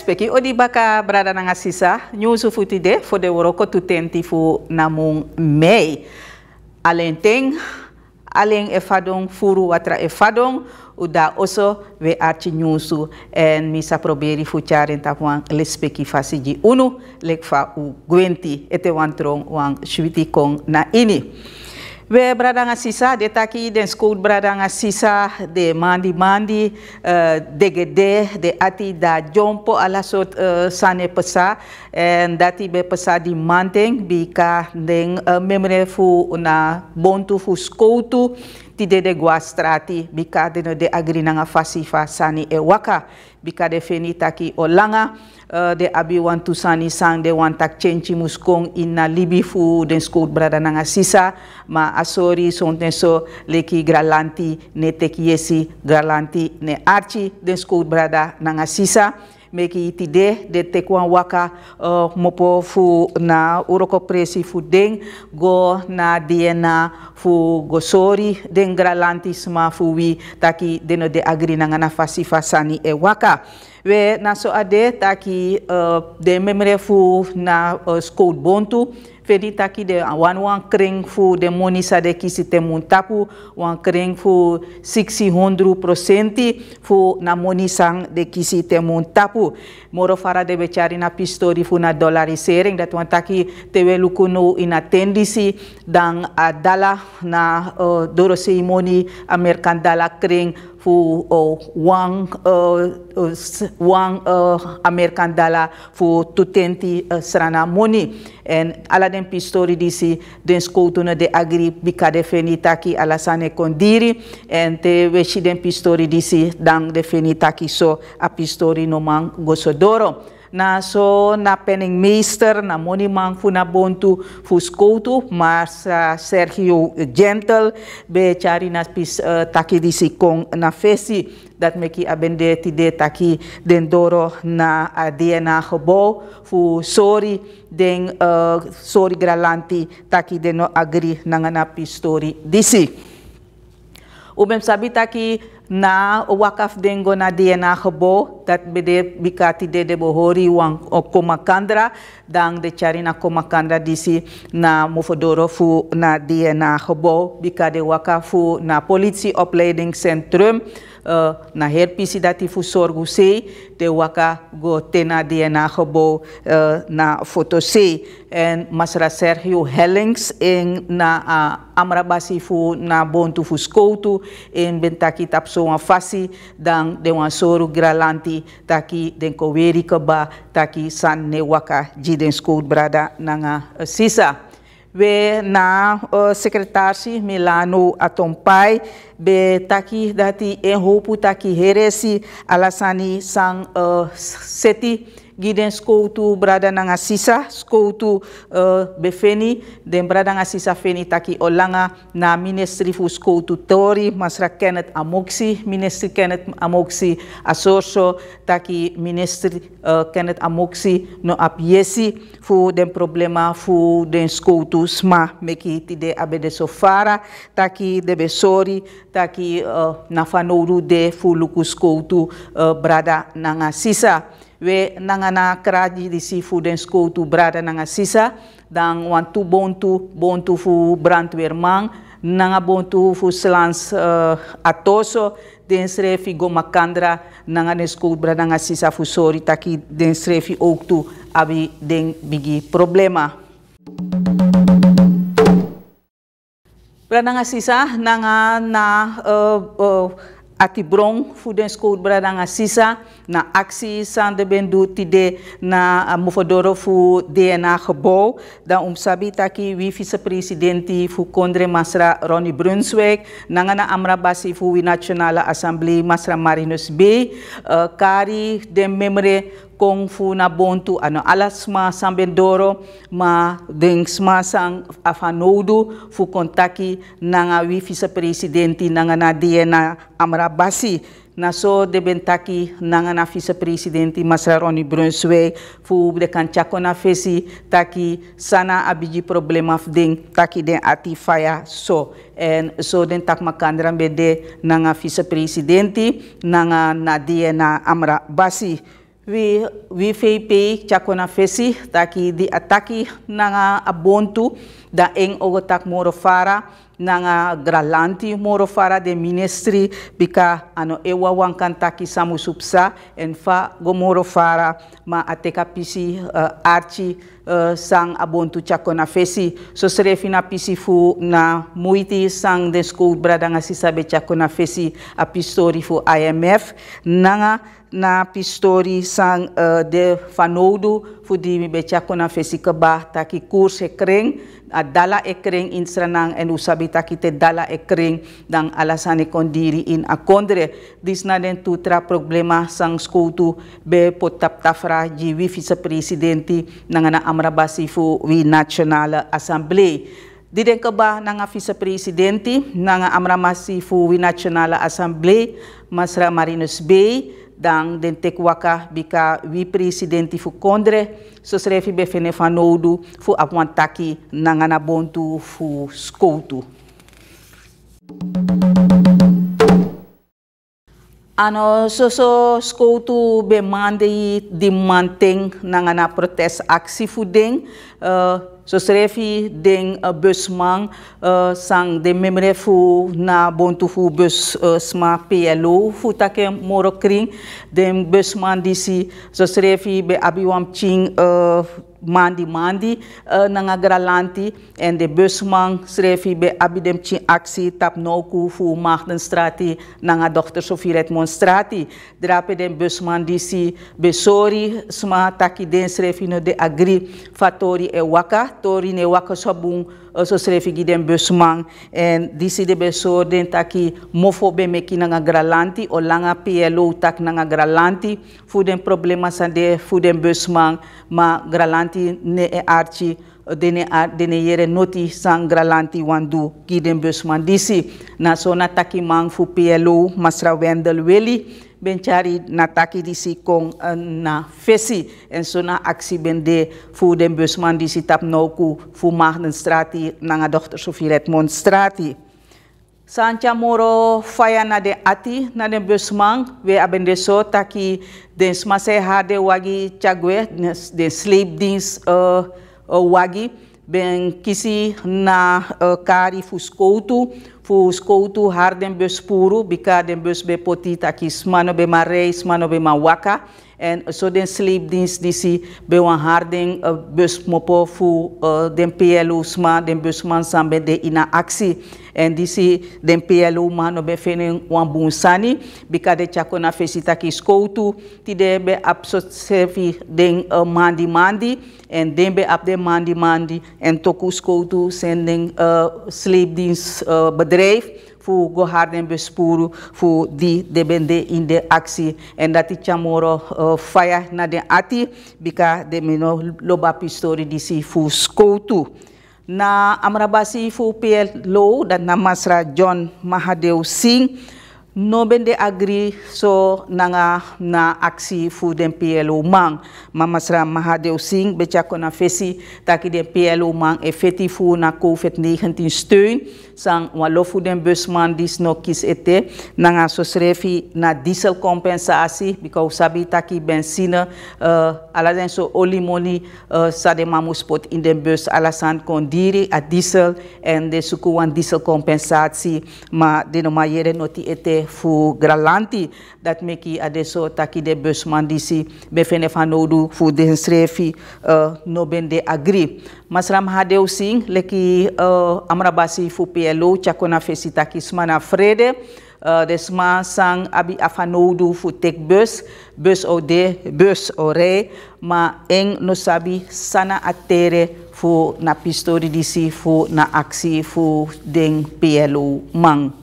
respecti odi baka brada na ngasisa nyusu futi de fo de woroko tutenti fu namung mei alenteng, teng alen furu watra efadong, uda oso we arti nyusu en misa proberi fu charen tapu wan lespeki fasiji unu lekfa u gwenti ete wan wang wan shwiti kong na ini We bradanga sisa de taki den school bradanga sisa de mandi mandi uh, eh, de gede de ati da jompo ala sort uh, eh, sane pesa en dati be pesa di manteng bika deng uh, memre fu una bontu fu skoutu ti dede gua strati bika dene de agri nanga fasifa sani e waka bika de feni o langa uh, de abi wan tu sani sang de wan tak chenchi muskong inna libi fu den skout brada nanga sisa ma asori son tenso leki gralanti ne tekiesi ne archi den skout brada nanga sisa meki itide de tekwan waka uh, mopo fu na uroko presi fu deng go na diena fu gosori den gralantisma fu wi taki deno de agri na fasifa e waka. We na so ade taki uh, de memre fu na uh, eh, skout bontu. taki de ah, wan wan kring fu de moni sa de kisi te muntapu. Wan kring fu 600 fu na moni sang de kisi te muntapu. Moro de becharina na pistori fu na dollarisering. Dat wan taki tewe nou in in attendisi dan a ah, dala na eh, dorosei moni Amerikan dala kring voor one, uh, uh, one uh, American dollar voor 20 Srana money. En alla den pistori disi den skoutoune de agri bikade fenitaki alla sane condiri. En te weshi den pistori disi dang de fenitaki so a pistori no man gosodoro. na so na penningmeester, na monimang funabontu fuskoutu, mas uh, Sergio Gentle, be chari nas pis uh, taki disi kong na fesi, dat meki abende ti de taki den doro na adena gebo fu sorry den uh, sori gralanti taki deno agri nangana pistori disi. Ubem sabita ki na wakaf dengo na DNA gebo dat bede bikati de bohori wang komakandra dang de chari na komakandra disi na mufodoro fu na DNA gebo bikade wakafu na centrum na herpisi dati fu sorgu se te waka go tena DNA gebo na foto en masra Sergio Hellings in na amrabasi fu na bontu fu skoutu in bentaki tapso wan fasi dan de wan gralanti taki den koweri taki san ne waka jiden skout brada nanga sisa we na uh, secretaris Milano Atompai be taki dati en hopu taki heresi alasani sang uh, seti Giden skoutu brada nanga sisa, skoutu uh, befeni, den brada nanga sisa feni taki olanga na ministri fu skoutu tori, masra kenet amoksi, minister kenet amoksi asorso, taki minister uh, kenet amoksi no apjesi fu den problema fu den skoutu sma meki ti de abede sofara, taki de besori, taki na uh, nafanuru de fu lukus skoutu uh, brada nanga sisa. we nanga na kraji di si den skou tu brada nanga sisa dan wan tu bontu bontu fu mang nanga bontu fu slans uh, eh, atoso den srefi goma kandra nanga den skou brada nanga sisa fu sori taki den srefi ook tu abi den bigi problema Brada nanga sisa nanga na uh, uh, ati brong fuden school bradanga sisa na aksi bendu tide na Mufodoro fu DNA gebouw dan um sabi taki wi vice presidenti fu kondre masra Ronnie Brunswijk nangana amra basi fu wi nationale assembly masra Marinus B eh, kari dem memre kung fu na bontu ano alas ma sambendoro ma ding ma sang afanoudu fu kontaki nanga wi vice-presidenti nanga na DNA Amrabasi na so de bentaki nanga vice-presidenti Masaroni Brunswick fu de kanchako fesi taki sana abiji problema ding taki den atifaya so en so den tak makandra bede nanga vice-presidenti nanga na DNA Amrabasi we we fei pei chakona fesi taki di ataki nanga abontu da eng ogotak moro fara nanga gralanti moro fara de ministry bika ano ewa wankan taki samu supsa en fa go moro fara ma ateka pisi uh, archi uh, sang abontu chakona fesi so serefi na pisi fu na muiti sang de school bradanga sisabe chakona fesi apistori fu IMF nanga na pistori sang uh, de fanodo fudi mi becha kona fesika ba taki kurs ekreng adala dala ekreng in sranang en usabi taki te dala ekreng dan alasane kondiri in akondre dis na den tutra problema sang skutu be potap tafra ji wi vice presidenti nangana amrabasi fu wi nationale assemblee Diden ka ba ng vice-presidente ng Amramasi Fuwi National Assembly, Masra Marinus Bay, dan den tek waka bika wi presidenti fu kondre so srefi be fene fa nodu fu apwan taki nangana bontu fu skoutu. Ano soso skoutu be mande di manteng nangana protes aksi fu deng uh, Zo So srefi ding uh, eh, busman, uh, eh, sang de memre fu na bontufu bus uh, sma PLO fu take moro kring dem busman Zo so srefi be abiwam ching uh, Mandi Mandi uh, eh, nanga gralanti en de busman schreef bij abidemci Axi tap noku fu maagdenstrati nanga dochter Sofie Redmondstrati drape den busman die si besori sma taki den schreef no de agri fatori e waka tori ne waka sabung uh, so schreef gi den busman en die si de besor den taki mofo be meki nanga gralanti o langa PLO e tak nanga gralanti fu den problema sande fu den busman ma gralanti lanti ne e arci dene a dene yere noti sangra lanti wandu den busman disi na sona taki mang fu PLO masra wendel weli bencari taki disi kong eh, na fesi en sona aksi bende fu den busman disi tap noku fu Magnenstrati nanga dochter Sofie Redmondstrati. strati Sancha moro faya na de ati na den busman we abende so taki den smase hade wagi chagwe den sleep uh, uh, wagi ben kisi na uh, kari fuskoutu fuskoutu harden skoutu bika den bus be poti taki smano be mare smano be mawaka. En zo den sleepdienst die ze bij een harding uh, bus mopo voor uh, eh, den PLO sma, den busman sambe de in actie. En die ze den PLO man no befening wan bunsani, bika de chako fesita ki skoutu, de be ap sotsefi den uh, mandi mandi, en den be ap de mandi mandi, en toku skoutu sending den uh, bedrijf. Voor go harden voor die de in de actie en dat chamoro uh, faya na de ati bika de mino loba pistori si fu skoutu na amrabasi fu PL Low dat na John Mahadev Singh nobende agri so nanga na aksi fu den PLO mang sra Mahadev Singh bechako na fesi taki den PLO mang e fu na COVID-19 steun sang walo fu den busman dis no kis ete nanga so srefi na diesel compensasi because sabi taki benzine uh, eh, den so olimoni uh, eh, sade mamuspot in den bus alasan kondiri a diesel en de sukuan diesel compensatie ma denoma yere noti ete voor fu gralanti dat meki adesso taki de busman disi befene fanodu fu den strefi uh, eh, no bende agri masram hadeu sing leki uh, amrabasi fu PLO chakona fesi taki smana frede uh, desma sang abi afanodu fu tek bus bus o de bus o re ma eng no sabi sana atere fu na pistori disi fu na aksi fu deng PLO mang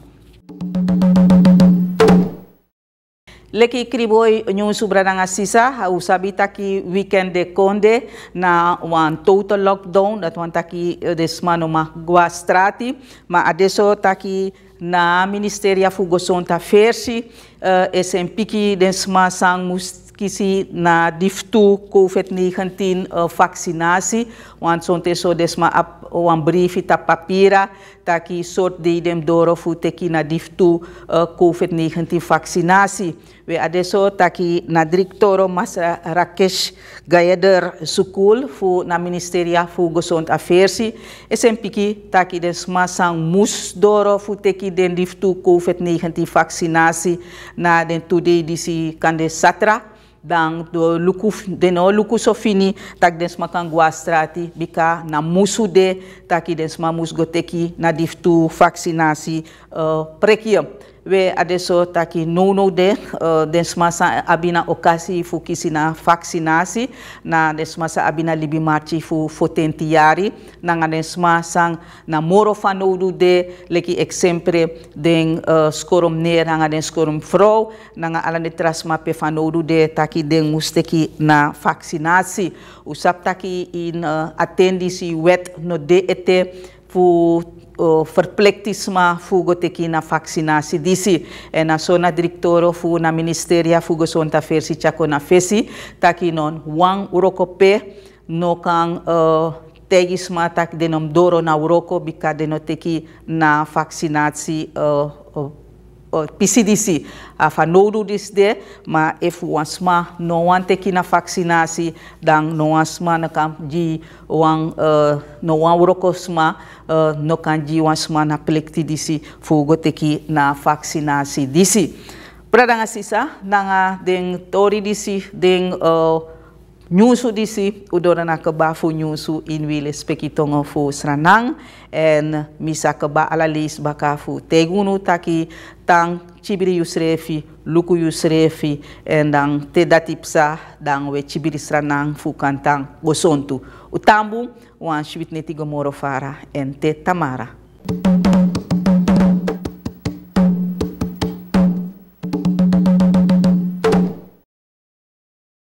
leki kriboy nyun subranga sisa Hausabi taki weekend de konde na wan total lockdown dat wan taki eh, desmano Gwastrati. strati ma adeso taki na ministeria fugosonta fersi uh, eh, esen piki desma sang musti kisi na diftu COVID-19 uh, vaccinatie. Want zo'n teso desma ap wan oh, brief ita papira taki soort de dem doro fu teki na diftu uh, eh, COVID-19 vaccinatie. We adesso taki na directeur mas Rakesh Gayeder Sukul voor na ministeria voor gezond Is Esen piki taki desma sang mus doro fu teki den diftu COVID-19 vaccinatie na den today kan de satra dan do luku deno no so fini tak den sma kan gua strati bika na musu de tak den sma mus goteki na diftu vaksinasi uh, eh, prekiem we adesso taki nono de uh, eh, smasa abina okasi fu kisina vaksinasi na desmasa abina libi marchi fu fotenti yari nanga smasang na moro nodu de leki exempre den uh, skorom ner nanga den skorom vrou nanga alani trasma pe fanodu de taki den musteki na vaksinasi usap taki in uh, wet no de voor o verplectisma fugo teki vaccinatie disi en a sona directoro fu na ministeria fugo ta versi chako na fesi taki non wang uroko pe no kan tegisma tak denom doro na uroko bika deno na vaccinatie uh, PCDC afa ah, nodig is de, maar if wans ma no wan tekina vaccinatie, dan no wans ma na kan di eh, no wan rokos ma eh, no kan di wans ma na plekti disi fugo teki na vaccinatie disi. Pradanga sisa nanga ding tori disi ding uh, eh, nyusu disi udora na keba fu nyusu inwile spekitongo fo sranang en misa keba alalis baka tegunu taki tang cibiri yusrefi luku yusrefi en dang te datipsa dan we cibiri sranang fu kantang gosontu utambu wan neti gomoro fara en te tamara